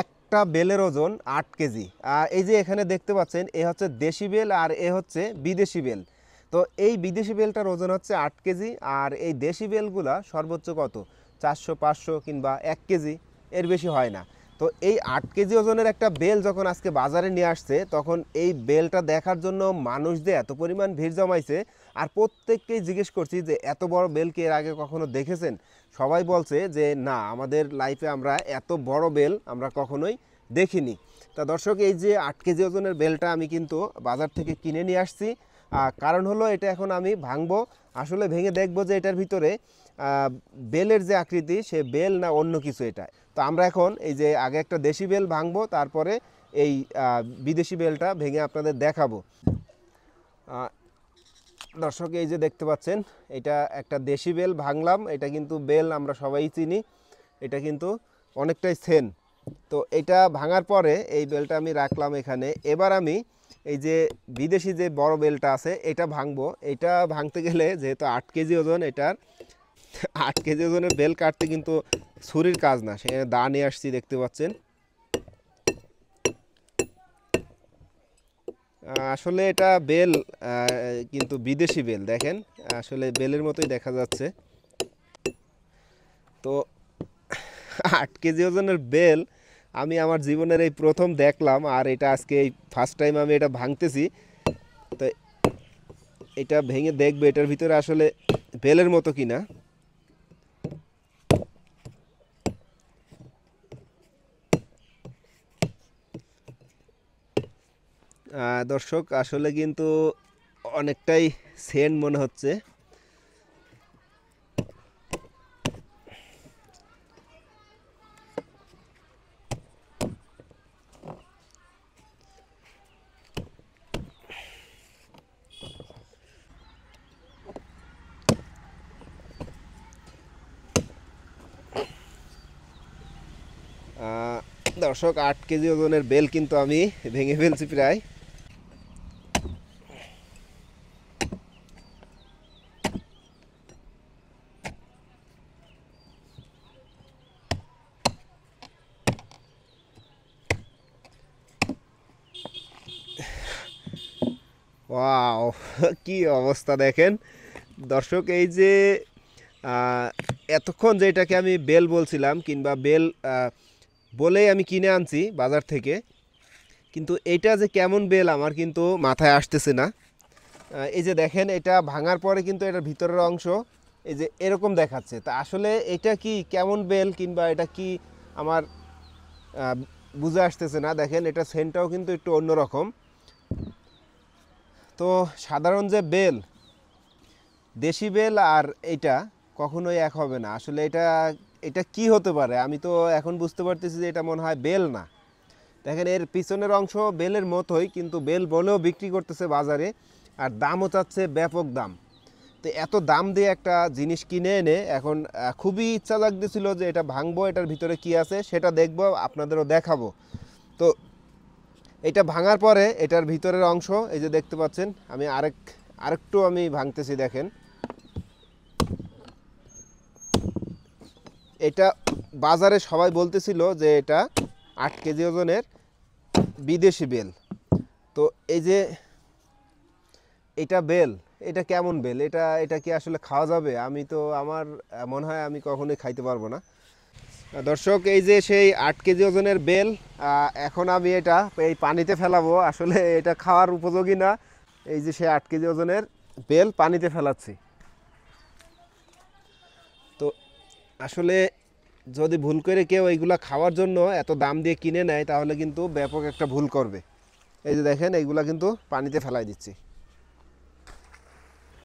একটা বেলের ওজন আট কেজি আর এই যে এখানে দেখতে পাচ্ছেন এ হচ্ছে দেশি বেল আর এ হচ্ছে বিদেশি বেল তো এই বিদেশি বেলটার ওজন হচ্ছে আট কেজি আর এই দেশি বেলগুলা সর্বোচ্চ কত চারশো পাঁচশো কিংবা এক কেজি এর বেশি হয় না তো এই আট কেজি ওজনের একটা বেল যখন আজকে বাজারে নিয়ে আসছে তখন এই বেলটা দেখার জন্য মানুষদের এত পরিমাণ ভিড় জমাইছে আর প্রত্যেককেই জিজ্ঞেস করছি যে এত বড় বেলকে এর আগে কখনো দেখেছেন সবাই বলছে যে না আমাদের লাইফে আমরা এত বড় বেল আমরা কখনোই দেখিনি তা দর্শক এই যে আট কেজি ওজনের বেলটা আমি কিন্তু বাজার থেকে কিনে নিয়ে আসছি কারণ হলো এটা এখন আমি ভাঙবো আসলে ভেঙে দেখব যে এটার ভিতরে বেলের যে আকৃতি সে বেল না অন্য কিছু এটা তো আমরা এখন এই যে আগে একটা দেশি বেল ভাঙবো তারপরে এই বিদেশি বেলটা ভেঙে আপনাদের দেখাবো দর্শক এই যে দেখতে পাচ্ছেন এটা একটা দেশি বেল ভাঙলাম এটা কিন্তু বেল আমরা সবাই চিনি এটা কিন্তু অনেকটাই সেন তো এটা ভাঙার পরে এই বেলটা আমি রাখলাম এখানে এবার আমি এই যে বিদেশি যে বড় বেলটা আছে এটা ভাঙবো এটা ভাঙতে গেলে যেহেতু আট কেজি ওজন এটার আট কেজি ওজনের বেল কাটতে কিন্তু ছুরির কাজ না সেখানে দা নিয়ে আসছি দেখতে পাচ্ছেন আসলে এটা বেল কিন্তু বিদেশি বেল দেখেন আসলে বেলের মতোই দেখা যাচ্ছে তো আট কেজি ওজনের বেল আমি আমার জীবনের এই প্রথম দেখলাম আর এটা আজকে এই ফার্স্ট টাইম আমি এটা ভাঙতেছি তো এটা ভেঙে দেখবে এটার ভিতরে আসলে বেলের মতো কিনা দর্শক আসলে কিন্তু অনেকটাই সেন্ট মনে হচ্ছে দর্শক আট কেজি ওজনের বেল কিন্তু আমি ভেঙে ফেলছি প্রায় ও কি অবস্থা দেখেন দর্শক এই যে এতক্ষণ যেটাকে আমি বেল বলছিলাম কিংবা বেল বলেই আমি কিনে আনছি বাজার থেকে কিন্তু এটা যে কেমন বেল আমার কিন্তু মাথায় আসতেছে না এই যে দেখেন এটা ভাঙার পরে কিন্তু এটার ভিতরের অংশ এই যে এরকম দেখাচ্ছে তা আসলে এটা কি কেমন বেল কিংবা এটা কি আমার বুঝে আসতেছে না দেখেন এটা সেন্টটাও কিন্তু একটু অন্যরকম তো সাধারণ যে বেল দেশি বেল আর এটা কখনোই এক হবে না আসলে এটা এটা কি হতে পারে আমি তো এখন বুঝতে পারতেছি যে এটা মনে হয় বেল না দেখেন এর পিছনের অংশ বেলের মতোই কিন্তু বেল বলেও বিক্রি করতেছে বাজারে আর দামও চাচ্ছে ব্যাপক দাম তো এত দাম দিয়ে একটা জিনিস কিনে এনে এখন খুবই ইচ্ছা লাগতেছিল যে এটা ভাঙবো এটার ভিতরে কি আছে সেটা দেখব আপনাদেরও দেখাবো তো এটা ভাঙার পরে এটার ভিতরের অংশ এই যে দেখতে পাচ্ছেন আমি আরেক আরেকটু আমি ভাঙতেছি দেখেন এটা বাজারে সবাই বলতেছিল যে এটা আট কেজি ওজনের বিদেশি বেল তো এই যে এটা বেল এটা কেমন বেল এটা এটা কি আসলে খাওয়া যাবে আমি তো আমার মনে হয় আমি কখনোই খাইতে পারবো না দর্শক এই যে সেই আট কেজি ওজনের বেল এখন আমি এটা এই পানিতে ফেলাবো আসলে এটা খাওয়ার উপযোগী না এই যে সেই আট কেজি ওজনের বেল পানিতে ফেলাচ্ছি আসলে যদি ভুল করে কেউ এইগুলা খাওয়ার জন্য এত দাম দিয়ে কিনে নেয় তাহলে কিন্তু ব্যাপক একটা ভুল করবে এই যে দেখেন এইগুলা কিন্তু পানিতে ফেলাই দিচ্ছি